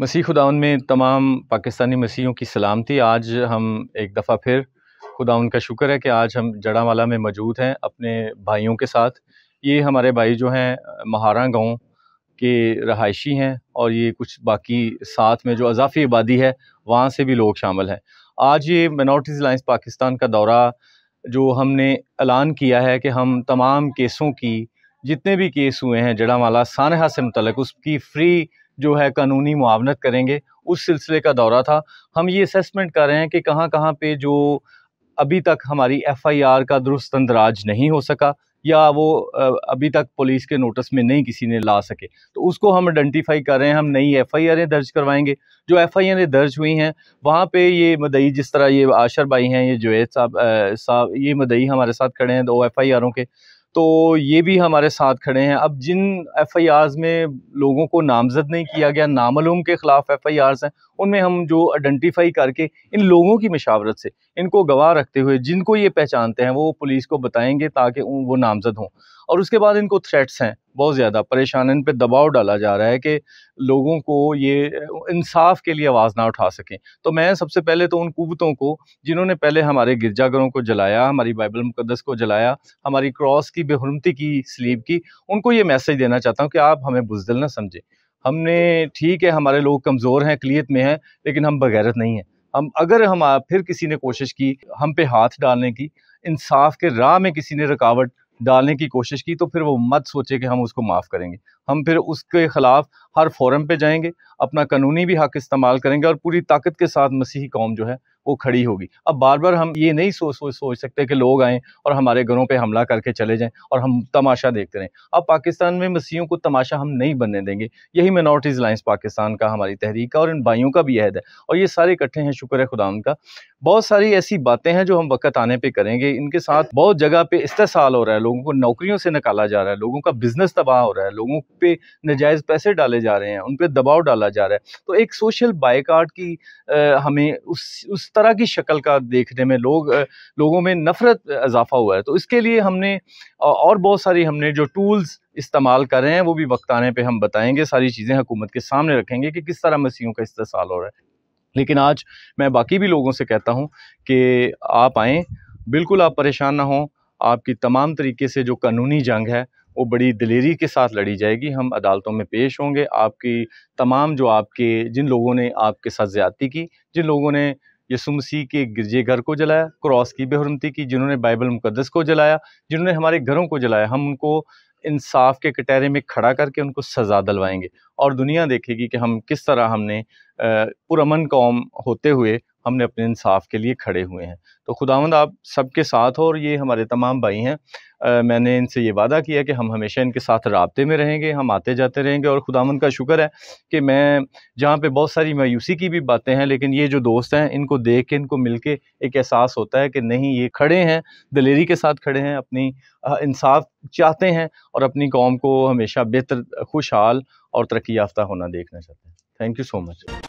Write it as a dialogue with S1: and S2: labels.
S1: मसीह खुदा में तमाम पाकिस्तानी मसीहों की सलामती आज हम एक दफ़ा फिर खुदा उनका शुक्र है कि आज हम जड़ावाला में मौजूद हैं अपने भाइयों के साथ ये हमारे भाई जो हैं महारा गांव के रहायशी हैं और ये कुछ बाकी साथ में जो अजाफी आबादी है वहाँ से भी लोग शामिल हैं आज ये मिनॉर्टीज़ लाइन्स पाकिस्तान का दौरा जो हमने ऐलान किया है कि हम तमाम केसों की जितने भी केस हुए हैं जड़ावाला सानहा से मुतलक उसकी फ्री जो है कानूनी मुआवनत करेंगे उस सिलसिले का दौरा था हम ये असेसमेंट कर रहे हैं कि कहाँ कहाँ पर जो अभी तक हमारी एफआईआर का दुरुस्त अंदराज नहीं हो सका या वो अभी तक पुलिस के नोटिस में नहीं किसी ने ला सके तो उसको हम आइडेंटिफाई कर रहे हैं हम नई एफ आई आरें दर्ज करवाएंगे जो एफ आई आरें दर्ज हुई हैं वहाँ पे ये मदई जिस तरह ये आशर भाई हैं ये जुवेद साहब साहब ये मदई हमारे साथ खड़े हैं दो एफ आई आरों के तो ये भी हमारे साथ खड़े हैं अब जिन एफ़ आई आर्स में लोगों को नामजद नहीं किया गया नामलूम के ख़िलाफ़ एफ़ आई आर्स हैं उनमें हम जो आइडेंटिफाई करके इन लोगों की मशावरत से इनको गवाह रखते हुए जिनको ये पहचानते हैं वो पुलिस को बताएंगे ताकि वो नामजद हों और उसके बाद इनको थ्रेट्स हैं बहुत ज़्यादा परेशान इन पर दबाव डाला जा रहा है कि लोगों को ये इंसाफ के लिए आवाज़ ना उठा सकें तो मैं सबसे पहले तो उन कुतों को जिन्होंने पहले हमारे गिरजाघरों को जलाया हमारी बाइबल मुकदस को जलाया हमारी क्रॉस की बेहरमती की स्लीब की उनको ये मैसेज देना चाहता हूँ कि आप हमें बुजदिल ना समझें हमने ठीक है हमारे लोग कमज़ोर हैं अकलीत में हैं लेकिन हम बगैरत नहीं हैं हम अगर हम फिर किसी ने कोशिश की हम पे हाथ डालने की इंसाफ के राह में किसी ने रुकावट डालने की कोशिश की तो फिर वो मत सोचे कि हम उसको माफ़ करेंगे हम फिर उसके ख़िलाफ़ हर फोरम पे जाएंगे अपना कानूनी भी हक इस्तेमाल करेंगे और पूरी ताकत के साथ मसीही कौम जो है वो खड़ी होगी अब बार बार हम ये नहीं सोच सोच सोच सकते कि लोग आएँ और हमारे घरों पे हमला करके चले जाएं और हम तमाशा देखते रहें अब पाकिस्तान में मसीहों को तमाशा हम नहीं बनने देंगे यही मिनॉरिटीज़ लाइन्स पाकिस्तान का हमारी तहरीक का और इन भाइयों का भी अहद है और ये सारे इकट्ठे हैं शुक्र है खुदा उनका बहुत सारी ऐसी बातें हैं जो हम वक्त आने पर करेंगे इनके साथ बहुत जगह पर इस्तेसाल हो रहा है लोगों को नौकरियों से निकाला जा रहा है लोगों का बिज़नेस तबाह हो रहा है लोगों पे नजायज़ पैसे डाले जा रहे हैं उन पर दबाव डाला जा रहा है तो एक सोशल बाइकाट की आ, हमें उस उस तरह की शक्ल का देखने में लोग लोगों में नफ़रत इजाफा हुआ है तो इसके लिए हमने और बहुत सारी हमने जो टूल्स इस्तेमाल कर रहे हैं वो भी वक्त आने पर हम बताएँगे सारी चीज़ें हुकूमत के सामने रखेंगे कि किस तरह मसीहों का इस्तेसाल हो रहा है लेकिन आज मैं बाकी भी लोगों से कहता हूँ कि आप आएँ बिल्कुल आप परेशान ना हों आपकी तमाम तरीके से जो कानूनी जंग है वो बड़ी दिलेरी के साथ लड़ी जाएगी हम अदालतों में पेश होंगे आपकी तमाम जो आपके जिन लोगों ने आपके साथ ज़्यादती की जिन लोगों ने यसुमसी के गिरजे घर को जलाया क्रॉस की बेहरमती की जिन्होंने बाइबल मुकदस को जलाया जिन्होंने हमारे घरों को जलाया हम उनको इंसाफ के कटहरे में खड़ा करके उनको सज़ा दिलवाएंगे और दुनिया देखेगी कि हम किस तरह हमने पुरमन कौम होते हुए हमने अपने इंसाफ के लिए खड़े हुए हैं तो खुदावंद आप सबके साथ हो और ये हमारे तमाम भाई हैं मैंने इनसे ये वादा किया कि हम हमेशा इनके साथ रबते में रहेंगे हम आते जाते रहेंगे और खुदावंद का शुक्र है कि मैं जहाँ पे बहुत सारी मायूसी की भी बातें हैं लेकिन ये जो दोस्त हैं इनको देख के इनको मिल के एक एहसास होता है कि नहीं ये खड़े हैं दलेरी के साथ खड़े हैं अपनी इंसाफ चाहते हैं और अपनी कौम को हमेशा बेहतर खुशहाल और तरक्की याफ्ता होना देखना चाहते हैं थैंक यू सो मच